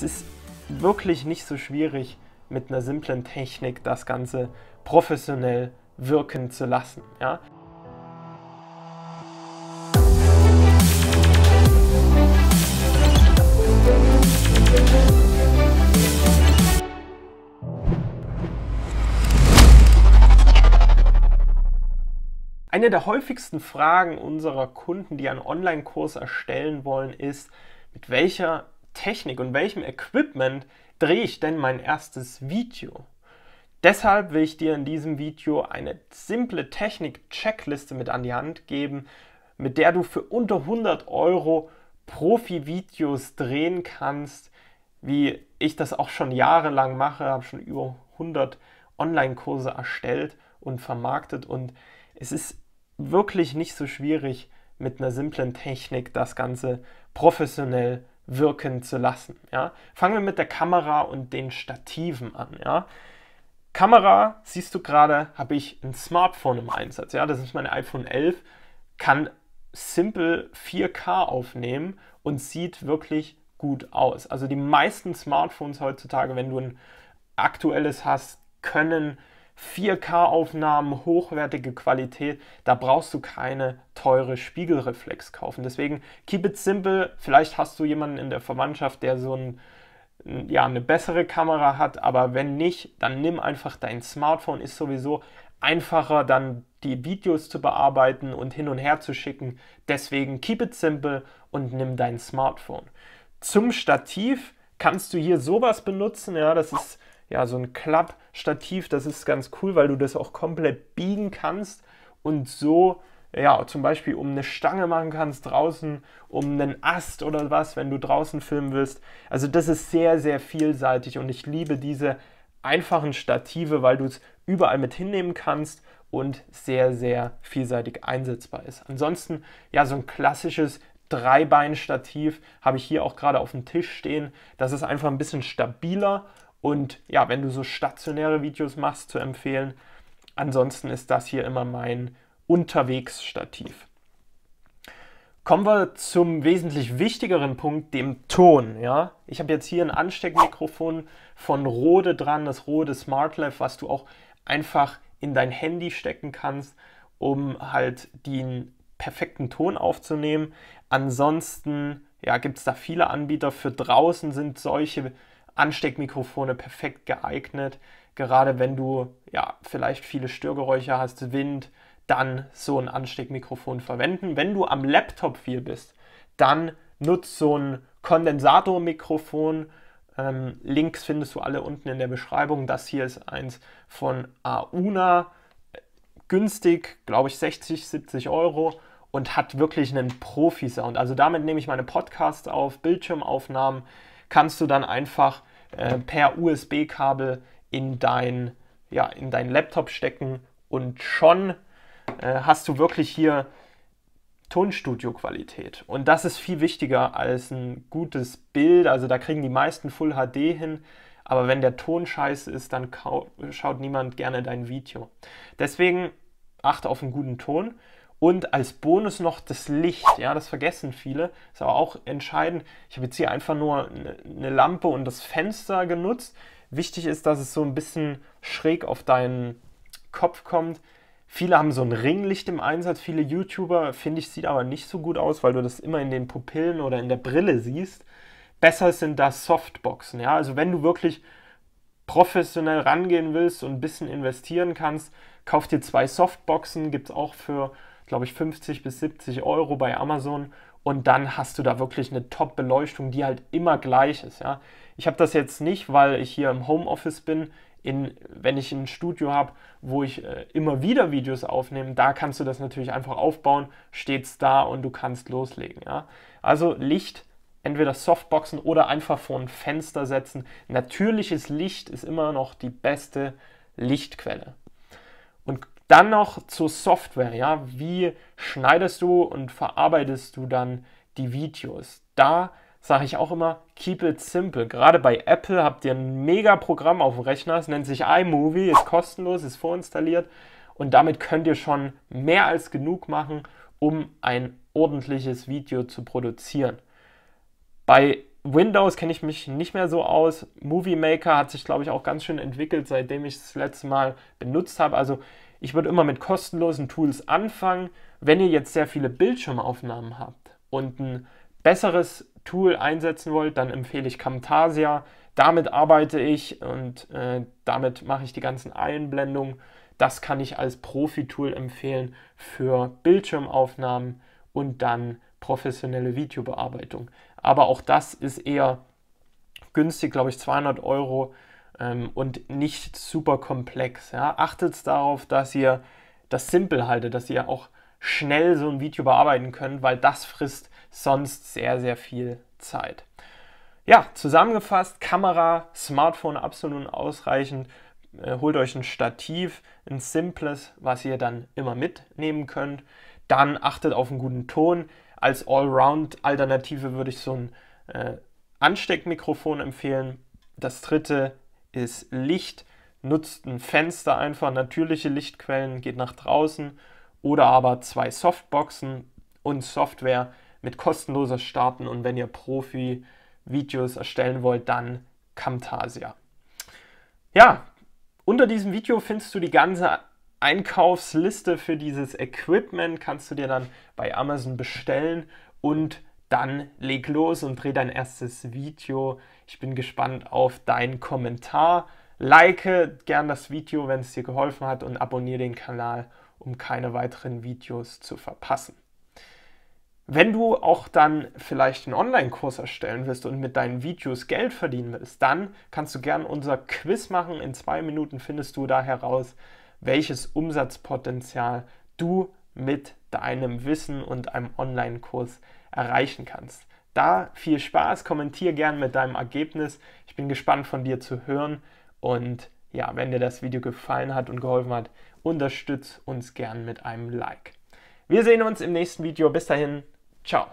Es ist wirklich nicht so schwierig, mit einer simplen Technik das Ganze professionell wirken zu lassen. Ja? Eine der häufigsten Fragen unserer Kunden, die einen Online-Kurs erstellen wollen, ist, mit welcher Technik und welchem Equipment drehe ich denn mein erstes Video? Deshalb will ich dir in diesem Video eine simple Technik-Checkliste mit an die Hand geben, mit der du für unter 100 Euro Profi-Videos drehen kannst, wie ich das auch schon jahrelang mache, habe schon über 100 Online-Kurse erstellt und vermarktet und es ist wirklich nicht so schwierig, mit einer simplen Technik das Ganze professionell wirken zu lassen. Ja? Fangen wir mit der Kamera und den Stativen an. Ja? Kamera, siehst du gerade, habe ich ein Smartphone im Einsatz. Ja? Das ist mein iPhone 11, kann simple 4K aufnehmen und sieht wirklich gut aus. Also die meisten Smartphones heutzutage, wenn du ein aktuelles hast, können 4K-Aufnahmen, hochwertige Qualität, da brauchst du keine teure Spiegelreflex kaufen. Deswegen keep it simple. Vielleicht hast du jemanden in der Verwandtschaft, der so ein, ja, eine bessere Kamera hat, aber wenn nicht, dann nimm einfach dein Smartphone, ist sowieso einfacher, dann die Videos zu bearbeiten und hin und her zu schicken. Deswegen keep it simple und nimm dein Smartphone. Zum Stativ kannst du hier sowas benutzen, ja, das ist ja, so ein Klappstativ. Das ist ganz cool, weil du das auch komplett biegen kannst und so ja, zum Beispiel um eine Stange machen kannst draußen, um einen Ast oder was, wenn du draußen filmen willst. Also das ist sehr, sehr vielseitig und ich liebe diese einfachen Stative, weil du es überall mit hinnehmen kannst und sehr, sehr vielseitig einsetzbar ist. Ansonsten, ja, so ein klassisches Dreibein-Stativ habe ich hier auch gerade auf dem Tisch stehen. Das ist einfach ein bisschen stabiler und ja, wenn du so stationäre Videos machst, zu empfehlen. Ansonsten ist das hier immer mein Unterwegs-Stativ. Kommen wir zum wesentlich wichtigeren Punkt, dem Ton. Ja? Ich habe jetzt hier ein Ansteckmikrofon von Rode dran, das Rode SmartLav, was du auch einfach in dein Handy stecken kannst, um halt den perfekten Ton aufzunehmen. Ansonsten ja, gibt es da viele Anbieter. Für draußen sind solche Ansteckmikrofone perfekt geeignet. Gerade wenn du ja vielleicht viele Störgeräusche hast, Wind, dann so ein Ansteckmikrofon verwenden. Wenn du am Laptop viel bist, dann nutzt so ein Kondensatormikrofon. Ähm, Links findest du alle unten in der Beschreibung. Das hier ist eins von Auna. Günstig, glaube ich 60, 70 Euro und hat wirklich einen Profi-Sound. Also damit nehme ich meine Podcasts auf, Bildschirmaufnahmen, kannst du dann einfach äh, per USB-Kabel in, dein, ja, in deinen Laptop stecken und schon äh, hast du wirklich hier Tonstudio-Qualität. Und das ist viel wichtiger als ein gutes Bild. Also da kriegen die meisten Full HD hin. Aber wenn der Ton scheiße ist, dann schaut niemand gerne dein Video. Deswegen achte auf einen guten Ton. Und als Bonus noch das Licht. Ja, das vergessen viele. Ist aber auch entscheidend. Ich habe jetzt hier einfach nur eine ne Lampe und das Fenster genutzt. Wichtig ist, dass es so ein bisschen schräg auf deinen Kopf kommt. Viele haben so ein Ringlicht im Einsatz, viele YouTuber, finde ich, sieht aber nicht so gut aus, weil du das immer in den Pupillen oder in der Brille siehst. Besser sind da Softboxen, ja. Also wenn du wirklich professionell rangehen willst und ein bisschen investieren kannst, kauf dir zwei Softboxen, gibt es auch für glaube ich, 50 bis 70 Euro bei Amazon und dann hast du da wirklich eine Top-Beleuchtung, die halt immer gleich ist. Ja? Ich habe das jetzt nicht, weil ich hier im Homeoffice bin. In, wenn ich ein Studio habe, wo ich äh, immer wieder Videos aufnehme, da kannst du das natürlich einfach aufbauen, steht es da und du kannst loslegen. Ja? Also Licht, entweder Softboxen oder einfach vor ein Fenster setzen. Natürliches Licht ist immer noch die beste Lichtquelle. Und dann noch zur Software, ja, wie schneidest du und verarbeitest du dann die Videos? Da sage ich auch immer, keep it simple. Gerade bei Apple habt ihr ein mega Programm auf dem Rechner, es nennt sich iMovie, ist kostenlos, ist vorinstalliert und damit könnt ihr schon mehr als genug machen, um ein ordentliches Video zu produzieren. Bei Windows kenne ich mich nicht mehr so aus. Movie Maker hat sich, glaube ich, auch ganz schön entwickelt, seitdem ich es das letzte Mal benutzt habe. Also ich würde immer mit kostenlosen Tools anfangen. Wenn ihr jetzt sehr viele Bildschirmaufnahmen habt und ein besseres Tool einsetzen wollt, dann empfehle ich Camtasia. Damit arbeite ich und äh, damit mache ich die ganzen Einblendungen. Das kann ich als Profi-Tool empfehlen für Bildschirmaufnahmen und dann professionelle Videobearbeitung. Aber auch das ist eher günstig, glaube ich, 200 Euro ähm, und nicht super komplex. Ja? Achtet darauf, dass ihr das simpel haltet, dass ihr auch schnell so ein Video bearbeiten könnt, weil das frisst sonst sehr, sehr viel Zeit. Ja, zusammengefasst, Kamera, Smartphone absolut ausreichend. Äh, holt euch ein Stativ, ein simples, was ihr dann immer mitnehmen könnt. Dann achtet auf einen guten Ton. Als Allround-Alternative würde ich so ein äh, Ansteckmikrofon empfehlen. Das dritte ist Licht. Nutzt ein Fenster einfach, natürliche Lichtquellen, geht nach draußen oder aber zwei Softboxen und Software mit kostenloser Starten und wenn ihr Profi-Videos erstellen wollt, dann Camtasia. Ja, unter diesem Video findest du die ganze Einkaufsliste für dieses Equipment, kannst du dir dann bei Amazon bestellen und dann leg los und dreh dein erstes Video. Ich bin gespannt auf deinen Kommentar. Like gern das Video, wenn es dir geholfen hat und abonniere den Kanal, um keine weiteren Videos zu verpassen. Wenn du auch dann vielleicht einen Online-Kurs erstellen willst und mit deinen Videos Geld verdienen willst, dann kannst du gern unser Quiz machen. In zwei Minuten findest du da heraus, welches Umsatzpotenzial du mit deinem Wissen und einem Online-Kurs erreichen kannst. Da viel Spaß, kommentiere gern mit deinem Ergebnis. Ich bin gespannt von dir zu hören und ja, wenn dir das Video gefallen hat und geholfen hat, unterstütz uns gern mit einem Like. Wir sehen uns im nächsten Video. Bis dahin, ciao.